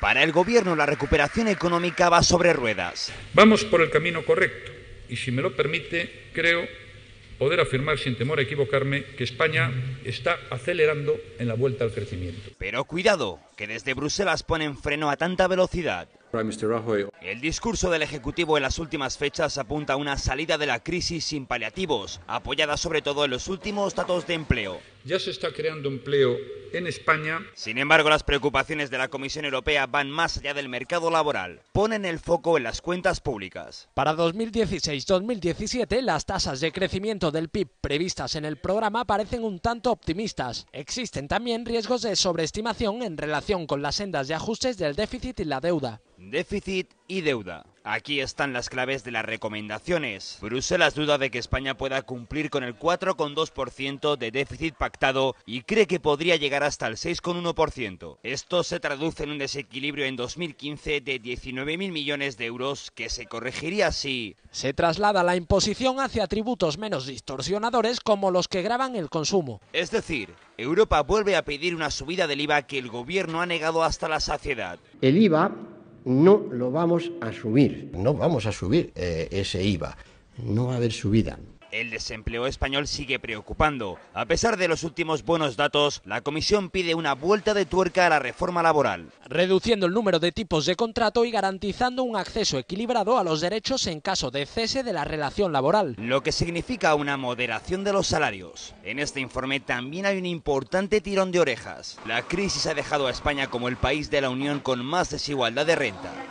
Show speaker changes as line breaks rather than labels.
Para el gobierno la recuperación económica va sobre ruedas. Vamos por el camino correcto y si me lo permite, creo poder afirmar sin temor a equivocarme que España está acelerando en la vuelta al crecimiento. Pero cuidado, que desde Bruselas ponen freno a tanta velocidad. El discurso del Ejecutivo en las últimas fechas apunta a una salida de la crisis sin paliativos, apoyada sobre todo en los últimos datos de empleo. Ya se está creando empleo en España. Sin embargo, las preocupaciones de la Comisión Europea van más allá del mercado laboral. Ponen el foco en las cuentas públicas. Para
2016-2017, las tasas de crecimiento del PIB previstas en el programa parecen un tanto optimistas. Existen también riesgos de sobreestimación en relación con las sendas de ajustes del déficit y la deuda
déficit y deuda. Aquí están las claves de las recomendaciones. Bruselas duda de que España pueda cumplir con el 4,2% de déficit pactado y cree que podría llegar hasta el 6,1%. Esto se traduce en un desequilibrio en 2015 de 19.000 millones de euros que se corregiría si se
traslada la imposición hacia tributos menos distorsionadores como los que graban el consumo.
Es decir, Europa vuelve a pedir una subida del IVA que el gobierno ha negado hasta la saciedad.
El IVA no lo vamos a subir, no vamos a subir eh, ese IVA, no va a haber subida.
El desempleo español sigue preocupando. A pesar de los últimos buenos datos, la Comisión pide una vuelta de tuerca a la reforma laboral. Reduciendo
el número de tipos de contrato y garantizando un acceso equilibrado a los derechos en caso de cese
de la relación laboral. Lo que significa una moderación de los salarios. En este informe también hay un importante tirón de orejas. La crisis ha dejado a España como el país de la Unión con más desigualdad de renta.